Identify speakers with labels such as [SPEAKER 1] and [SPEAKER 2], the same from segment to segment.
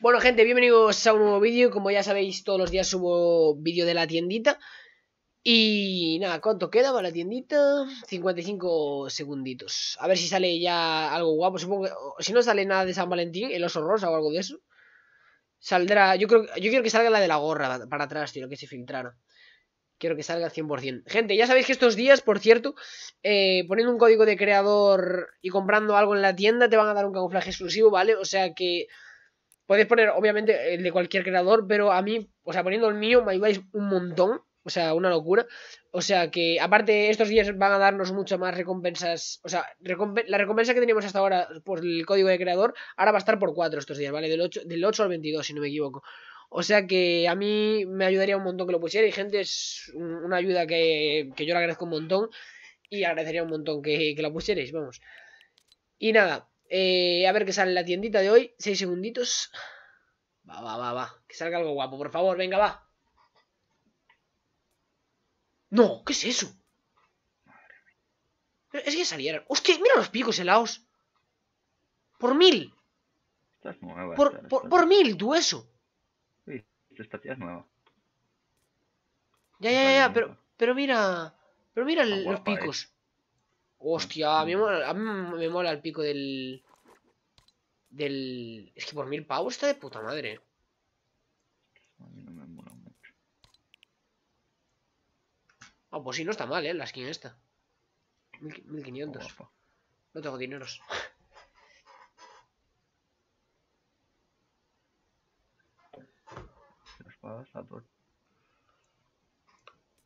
[SPEAKER 1] Bueno gente, bienvenidos a un nuevo vídeo, como ya sabéis todos los días subo vídeo de la tiendita Y nada, ¿cuánto queda para la tiendita? 55 segunditos, a ver si sale ya algo guapo, supongo si no sale nada de San Valentín, el oso rosa o algo de eso Saldrá, yo creo, yo quiero que salga la de la gorra para atrás, tío, que se filtrara Quiero que salga al 100%. Gente, ya sabéis que estos días, por cierto, eh, poniendo un código de creador y comprando algo en la tienda, te van a dar un camuflaje exclusivo, ¿vale? O sea que Podéis poner, obviamente, el de cualquier creador, pero a mí, o sea, poniendo el mío, me ayudáis un montón. O sea, una locura. O sea que, aparte, estos días van a darnos mucho más recompensas. O sea, la recompensa que teníamos hasta ahora por el código de creador, ahora va a estar por cuatro estos días, ¿vale? Del 8, del 8 al 22, si no me equivoco. O sea que a mí me ayudaría un montón que lo pusierais, gente, es una ayuda que, yo le agradezco un montón. Y agradecería un montón que, que lo pusierais, vamos. Y nada, eh, a ver qué sale la tiendita de hoy. Seis segunditos. Va, va, va, va. Que salga algo guapo, por favor. Venga, va. No, ¿qué es eso? Es que salieron. ¡Hostia! Mira los picos helados. Por mil. Por, por, mil, tú eso. Sí, esta tía es nueva. Ya, ya, ya, pero, pero mira. Pero mira los eh. picos. Hostia, a mí, me mola el pico del... Del... Es que por mil pavos está de puta madre. A no me mola mucho. Ah, pues sí, no está mal, ¿eh? La skin esta. 1500. no tengo dineros.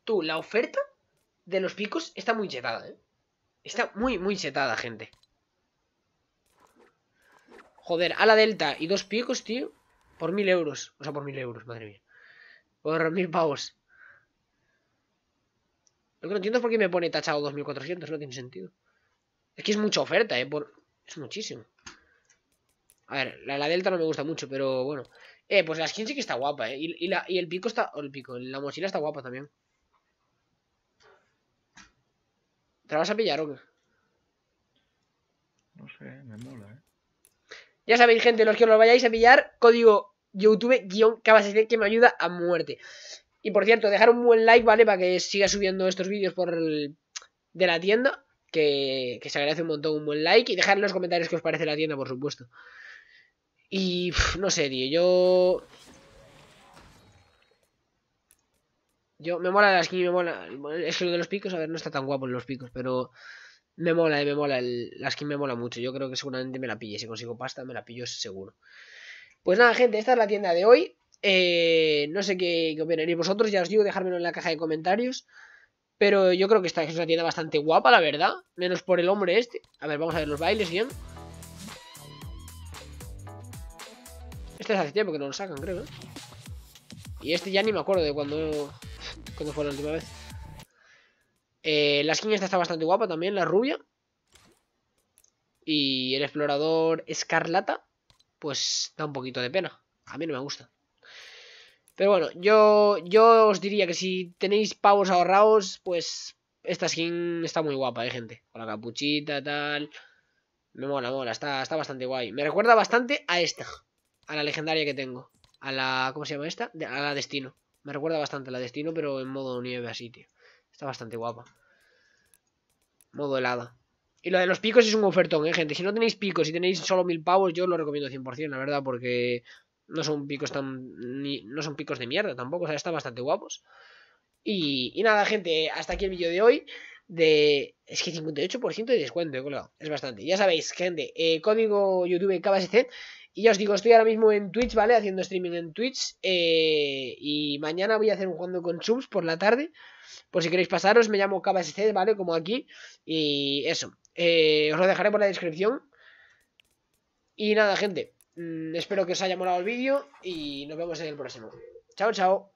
[SPEAKER 1] Tú, la oferta de los picos está muy llevada, ¿eh? Está muy, muy setada, gente. Joder, a la delta y dos picos, tío. Por mil euros. O sea, por mil euros, madre mía. Por mil pavos. Lo que no entiendo es por qué me pone tachado 2400. No tiene sentido. Es que es mucha oferta, eh. Por... Es muchísimo. A ver, la, la, delta no me gusta mucho, pero bueno. Eh, pues la skin sí que está guapa, eh. Y, la, y el pico está... O el pico, la mochila está guapa también. ¿Te vas a pillar o qué? No sé, me mola, ¿eh? Ya sabéis, gente, los que os lo vayáis a pillar, código YouTube-cabasete que me ayuda a muerte. Y por cierto, dejar un buen like, ¿vale? Para que siga subiendo estos vídeos por el... de la tienda. Que... que, se agradece un montón un buen like. Y dejar en los comentarios qué os parece la tienda, por supuesto. Y no sé, tío. Yo Yo, me mola la skin, me mola. Es que lo de los picos, a ver, no está tan guapo en los picos, pero me mola, eh, me mola. la skin me mola mucho. Yo creo que seguramente me la pille. Si consigo pasta, me la pillo seguro. Pues nada, gente, esta es la tienda de hoy. Eh, no sé qué, opinaréis vosotros, ya os digo, dejármelo en la caja de comentarios. Pero yo creo que esta es una tienda bastante guapa, la verdad. Menos por el hombre este. A ver, vamos a ver los bailes bien. Este es hace tiempo que no lo sacan, creo. ¿eh? Y este ya ni me acuerdo de cuando que fue la última vez. Eh, la skin esta está bastante guapa también, la rubia. Y el explorador escarlata, pues da un poquito de pena. A mí no me gusta. Pero bueno, yo, yo os diría que si tenéis pavos ahorrados, pues esta skin está muy guapa, ¿eh, gente? Con la capuchita, tal... Me mola, mola, está, está bastante guay. Me recuerda bastante a esta, a la legendaria que tengo. A la... ¿Cómo se llama esta? a la Destino. Me recuerda bastante la Destino, pero en modo nieve así, tío. Está bastante guapa. Modo helada. Y lo de los picos es un ofertón, ¿eh, gente? Si no tenéis picos y tenéis solo mil pavos, yo lo recomiendo 100%, la verdad, porque no son picos tan... no son picos de mierda tampoco, o sea, están bastante guapos. Y, nada, gente, hasta aquí el vídeo de hoy de... Es que 58% de descuento, he Es bastante. Ya sabéis, gente, eh, código YouTube KBSC y ya os digo, estoy ahora mismo en Twitch, ¿vale? Haciendo streaming en Twitch. Eh, y mañana voy a hacer un jugando con subs por la tarde. Por si queréis pasaros, me llamo KBSC, ¿vale? Como aquí. Y eso. Eh, os lo dejaré por la descripción. Y nada, gente. Mm, espero que os haya molado el vídeo. Y nos vemos en el próximo. Chao, chao.